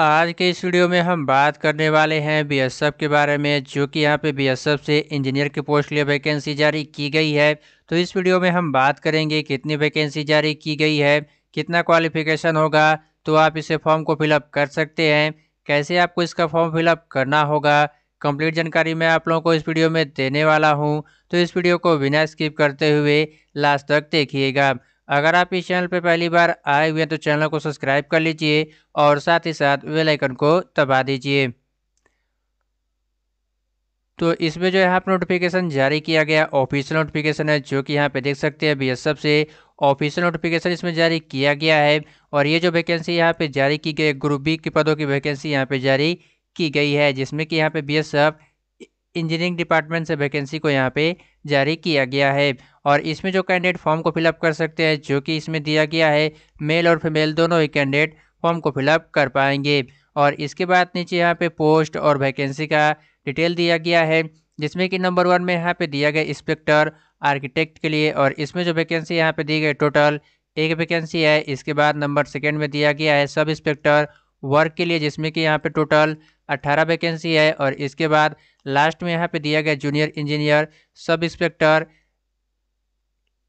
आज के इस वीडियो में हम बात करने वाले हैं बी के बारे में जो कि यहाँ पे बी से इंजीनियर की पोस्ट के लिए वैकेंसी जारी की गई है तो इस वीडियो में हम बात करेंगे कितनी वैकेंसी जारी की गई है कितना क्वालिफिकेशन होगा तो आप इसे फॉर्म को फिलअप कर सकते हैं कैसे आपको इसका फॉर्म फिलअप करना होगा कंप्लीट जानकारी मैं आप लोगों को इस वीडियो में देने वाला हूँ तो इस वीडियो को बिना स्किप करते हुए लास्ट तक देखिएगा अगर आप इस चैनल पर पहली बार आए हुए हैं तो चैनल को सब्सक्राइब कर लीजिए और साथ ही साथ वेल को दबा दीजिए तो इसमें जो है यहाँ पर नोटिफिकेशन जारी किया गया ऑफिशियल नोटिफिकेशन है जो कि यहाँ पे देख सकते हैं बी से ऑफिशियल नोटिफिकेशन इसमें जारी किया गया है और ये जो वैकेंसी यहाँ पे जारी की गई ग्रुप बी के पदों की वैकेंसी यहाँ पे जारी की गई है जिसमें कि यहाँ पे बी इंजीनियरिंग डिपार्टमेंट से वैकेंसी को यहाँ पे जारी किया गया है और इसमें जो कैंडिडेट फॉर्म को फिलअप कर सकते हैं जो कि इसमें दिया गया है मेल और फीमेल दोनों ही कैंडिडेट फॉर्म को फिलअप कर पाएंगे और इसके बाद नीचे यहाँ पे पोस्ट और वैकेंसी का डिटेल दिया गया है जिसमें कि नंबर वन में यहाँ पे दिया गया इंस्पेक्टर आर्किटेक्ट के लिए और इसमें जो वैकेंसी यहाँ पे दी गई टोटल एक वैकेंसी है इसके बाद नंबर सेकेंड में दिया गया है सब इंस्पेक्टर वर्क के लिए जिसमें कि यहाँ पे टोटल अट्ठारह वैकेंसी है और इसके बाद लास्ट में यहाँ पे दिया गया junior engineer sub inspector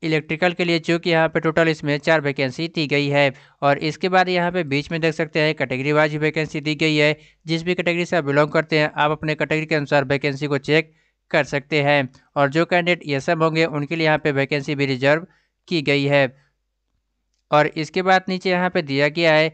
electrical के लिए कि यहाँ पे टोटल इसमें चार वैकेंसी दी गई है और इसके बाद यहाँ पे बीच में देख सकते हैं कैटेगरी वाइज वैकेंसी दी गई है जिस भी कैटेगरी से आप बिलोंग करते हैं आप अपने कैटेगरी के अनुसार वैकेंसी को चेक कर सकते हैं और जो कैंडिडेट ये सब होंगे उनके लिए यहाँ पे वैकेंसी भी रिजर्व की गई है और इसके बाद नीचे यहाँ पर दिया गया है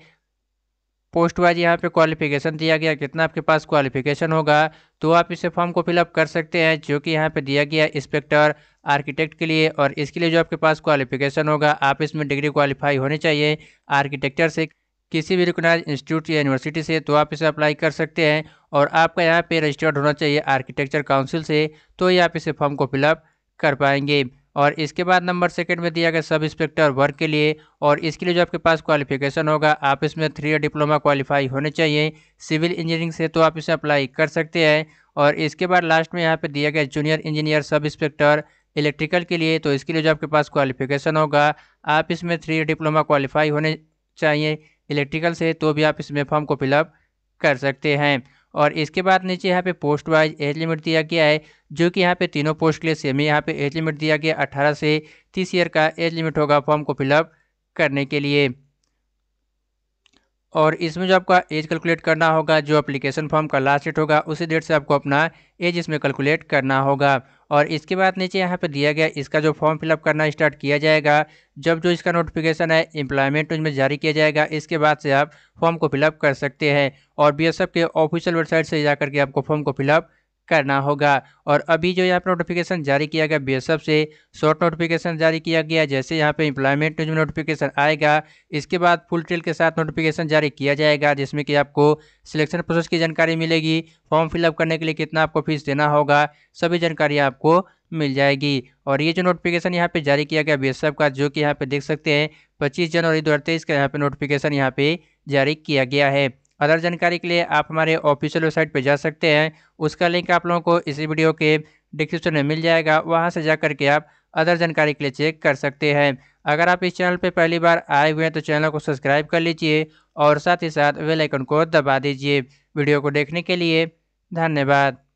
पोस्ट वाइज यहाँ पे क्वालिफिकेशन दिया गया कितना आपके पास क्वालिफिकेशन होगा तो आप इसे फॉर्म को फिलअप कर सकते हैं जो कि यहाँ पे दिया गया इंस्पेक्टर आर्किटेक्ट के लिए और इसके लिए जो आपके पास क्वालिफिकेशन होगा आप इसमें डिग्री क्वालिफाई होनी चाहिए आर्किटेक्चर से किसी भी रिकोनाइज इंस्टीट्यूट या यूनिवर्सिटी से तो आप इसे अप्लाई कर सकते हैं और आपका यहाँ पर रजिस्टर्ड होना चाहिए आर्किटेक्चर काउंसिल से तो ये आप इसे फॉर्म को फिलअप कर पाएंगे और इसके बाद नंबर सेकंड में दिया गया सब इंस्पेक्टर वर्क के लिए और इसके लिए जो आपके पास क्वालिफिकेशन होगा आप इसमें थ्री ईयर डिप्लोमा क्वालिफाई होने चाहिए सिविल इंजीनियरिंग से तो आप इसे अप्लाई कर सकते हैं और इसके बाद लास्ट में यहाँ पर दिया गया junior engineer sub inspector electrical के लिए तो इसके लिए जो आपके पास क्वालिफिकेशन होगा आप इसमें थ्री ईयर डिप्लोमा क्वालिफाई होने चाहिए इलेक्ट्रिकल से तो भी आप इसमें फॉर्म को फिलअप कर सकते हैं और इसके बाद नीचे यहाँ पे पोस्ट वाइज एज लिमिट दिया गया है जो कि यहाँ पे तीनों पोस्ट के लिए सेम ही यहाँ पे एज लिमिट दिया गया अट्ठारह से तीस ईयर का एज लिमिट होगा फॉर्म को फिलअप करने के लिए और इसमें जो आपका एज कैलकुलेट करना होगा जो अप्लीकेशन फॉर्म का लास्ट डेट होगा उसी डेट से आपको अपना एज इसमें कैलकुलेट करना होगा और इसके बाद नीचे यहाँ पे दिया गया इसका जो फॉर्म फिलअप करना स्टार्ट किया जाएगा जब जो इसका नोटिफिकेशन है एम्प्लॉयमेंट उसमें जारी किया जाएगा इसके बाद से आप फॉर्म को फिलअप कर सकते हैं और बी के ऑफिशियल वेबसाइट से जाकर के आपको फॉर्म को फिलअप करना होगा और अभी जो यहाँ पर नोटिफिकेशन जारी किया गया बी से शॉर्ट नोटिफिकेशन जारी किया गया जैसे यहाँ पे इम्प्लॉयमेंट में नोटिफिकेशन आएगा इसके बाद फुल टेल के साथ नोटिफिकेशन जारी किया जाएगा जिसमें कि आपको सिलेक्शन प्रोसेस की जानकारी मिलेगी फॉर्म फिलअप करने के लिए कितना आपको फीस देना होगा सभी जानकारी आपको मिल जाएगी और ये जो नोटिफिकेशन यहाँ पे जारी किया गया बी का जो कि यहाँ पे देख सकते हैं पच्चीस जनवरी दो का यहाँ पे नोटिफिकेशन यहाँ पे जारी किया गया है अदर जानकारी के लिए आप हमारे ऑफिशियल वेबसाइट पर जा सकते हैं उसका लिंक आप लोगों को इसी वीडियो के डिस्क्रिप्शन में मिल जाएगा वहाँ से जा करके आप अदर जानकारी के लिए चेक कर सकते हैं अगर आप इस चैनल पर पहली बार आए हुए हैं तो चैनल को सब्सक्राइब कर लीजिए और साथ ही साथ वेलाइकन आइकन को दबा दीजिए वीडियो को देखने के लिए धन्यवाद